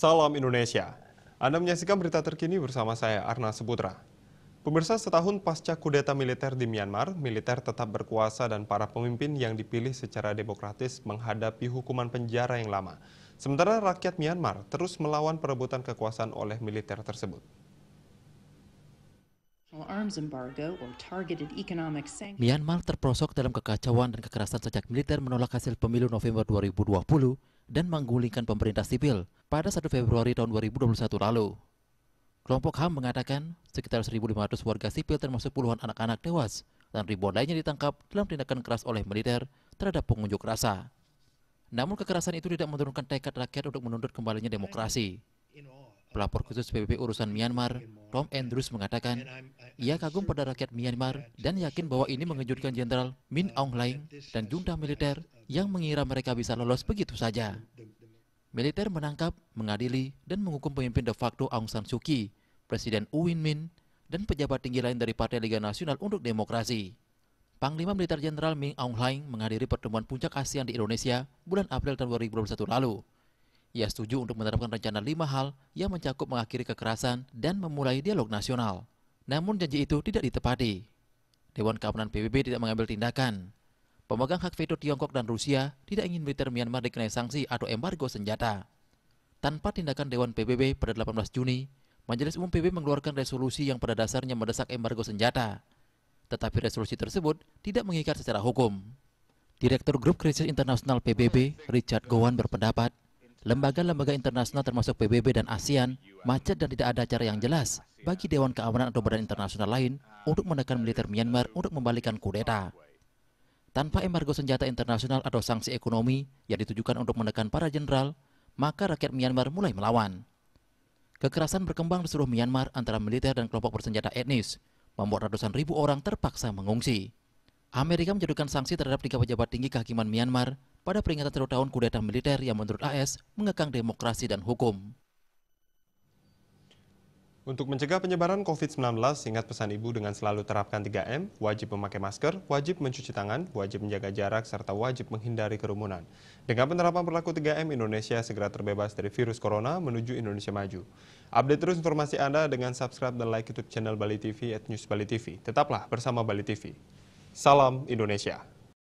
Salam Indonesia. Anda menyaksikan berita terkini bersama saya Arna Seputra. Pemirsa setahun pasca kudeta militer di Myanmar, militer tetap berkuasa dan para pemimpin yang dipilih secara demokratis menghadapi hukuman penjara yang lama. Sementara rakyat Myanmar terus melawan perebutan kekuasaan oleh militer tersebut. Myanmar terprosok dalam kekacauan dan kekerasan sejak militer menolak hasil pemilu November 2020 dan menggulingkan pemerintah sipil pada 1 Februari tahun 2021 lalu. Kelompok HAM mengatakan sekitar 1.500 warga sipil termasuk puluhan anak-anak tewas dan ribuan lainnya ditangkap dalam tindakan keras oleh militer terhadap pengunjuk rasa. Namun kekerasan itu tidak menurunkan tekad rakyat untuk menuntut kembalinya demokrasi. Pelapor khusus PBB urusan Myanmar, Tom Andrews mengatakan, ia kagum pada rakyat Myanmar dan yakin bahwa ini mengejutkan Jenderal Min Aung Hlaing dan junta militer yang mengira mereka bisa lolos begitu saja. Militer menangkap, mengadili, dan menghukum pemimpin de facto Aung San Suu Kyi, Presiden U Win Min, dan pejabat tinggi lain dari Partai Liga Nasional untuk Demokrasi. Panglima Militer Jenderal Ming Aung Hlaing menghadiri pertemuan puncak ASEAN di Indonesia bulan April tahun 2021 lalu. Ia setuju untuk menerapkan rencana lima hal yang mencakup mengakhiri kekerasan dan memulai dialog nasional. Namun janji itu tidak ditepati. Dewan Keamanan PBB tidak mengambil tindakan pemegang hak veto Tiongkok dan Rusia tidak ingin militer Myanmar dikenai sanksi atau embargo senjata. Tanpa tindakan Dewan PBB pada 18 Juni, Majelis Umum PBB mengeluarkan resolusi yang pada dasarnya mendesak embargo senjata. Tetapi resolusi tersebut tidak mengikat secara hukum. Direktur Grup Krisis Internasional PBB, Richard Gowan berpendapat, lembaga-lembaga internasional termasuk PBB dan ASEAN macet dan tidak ada cara yang jelas bagi Dewan Keamanan atau badan internasional lain untuk menekan militer Myanmar untuk membalikan kudeta. Tanpa embargo senjata internasional atau sanksi ekonomi yang ditujukan untuk menekan para jenderal, maka rakyat Myanmar mulai melawan. Kekerasan berkembang di seluruh Myanmar antara militer dan kelompok bersenjata etnis, membuat ratusan ribu orang terpaksa mengungsi. Amerika menjatuhkan sanksi terhadap tiga pejabat tinggi kehakiman Myanmar pada peringatan terutama tahun kudeta militer yang menurut AS mengekang demokrasi dan hukum. Untuk mencegah penyebaran COVID-19, ingat pesan Ibu dengan selalu terapkan 3M, wajib memakai masker, wajib mencuci tangan, wajib menjaga jarak, serta wajib menghindari kerumunan. Dengan penerapan berlaku 3M, Indonesia segera terbebas dari virus corona menuju Indonesia maju. Update terus informasi Anda dengan subscribe dan like YouTube channel Bali TV at News Bali TV. Tetaplah bersama Bali TV. Salam Indonesia.